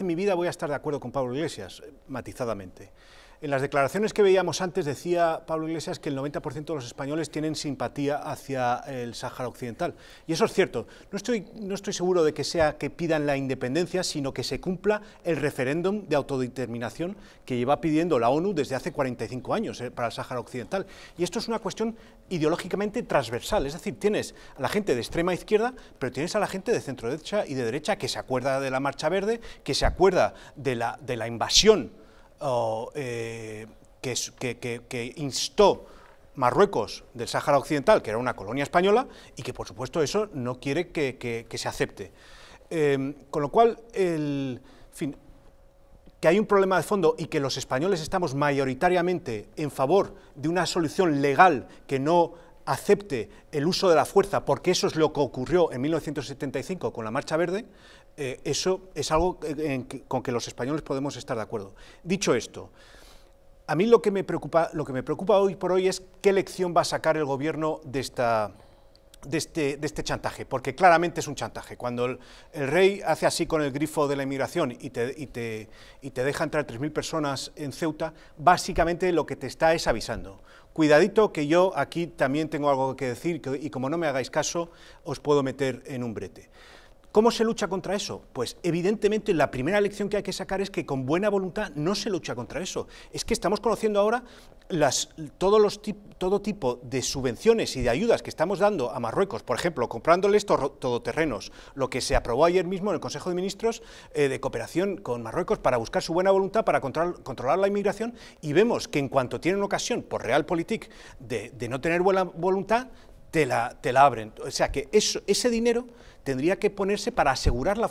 en mi vida voy a estar de acuerdo con Pablo Iglesias, eh, matizadamente. En las declaraciones que veíamos antes decía Pablo Iglesias que el 90% de los españoles tienen simpatía hacia el Sáhara Occidental. Y eso es cierto. No estoy, no estoy seguro de que sea que pidan la independencia, sino que se cumpla el referéndum de autodeterminación que lleva pidiendo la ONU desde hace 45 años eh, para el Sáhara Occidental. Y esto es una cuestión ideológicamente transversal. Es decir, tienes a la gente de extrema izquierda, pero tienes a la gente de centro derecha y de derecha que se acuerda de la Marcha Verde, que se acuerda de la, de la invasión. Eh, que, que, instó Marruecos del Sáhara Occidental, que era una colonia española, y que por supuesto eso no quiere que, se acepte. Em, con lo cual, el, fin, que hay un problema de fondo y que los españoles estamos mayoritariamente en favor de una solución legal que no acepte el uso de la fuerza, porque eso es lo que ocurrió en 1975 con la Marcha Verde, eh, eso es algo con que los españoles podemos estar de acuerdo. Dicho esto, a mí lo que, me preocupa, lo que me preocupa hoy por hoy es qué lección va a sacar el gobierno de este, este, chantaje, porque claramente es un chantaje. Cuando el, rey hace así con el grifo de la inmigración y te, deja entrar 3.000 personas en Ceuta, básicamente lo que te está es avisando. Cuidadito que yo aquí también tengo algo que decir y como no me hagáis caso, os puedo meter en un brete. ¿Cómo se lucha contra eso? Pues evidentemente la primera lección que hay que sacar es que con buena voluntad no se lucha contra eso. Es que estamos conociendo ahora todos los, todo tipo de subvenciones y de ayudas que estamos dando a Marruecos, por ejemplo, comprándoles todoterrenos, lo que se aprobó ayer mismo en el Consejo de Ministros eh, de Cooperación con Marruecos para buscar su buena voluntad para controlar la inmigración y vemos que en cuanto tienen ocasión por Realpolitik de no tener buena voluntad, te la, te la abren. O sea que eso, ese dinero tendría que ponerse para asegurar la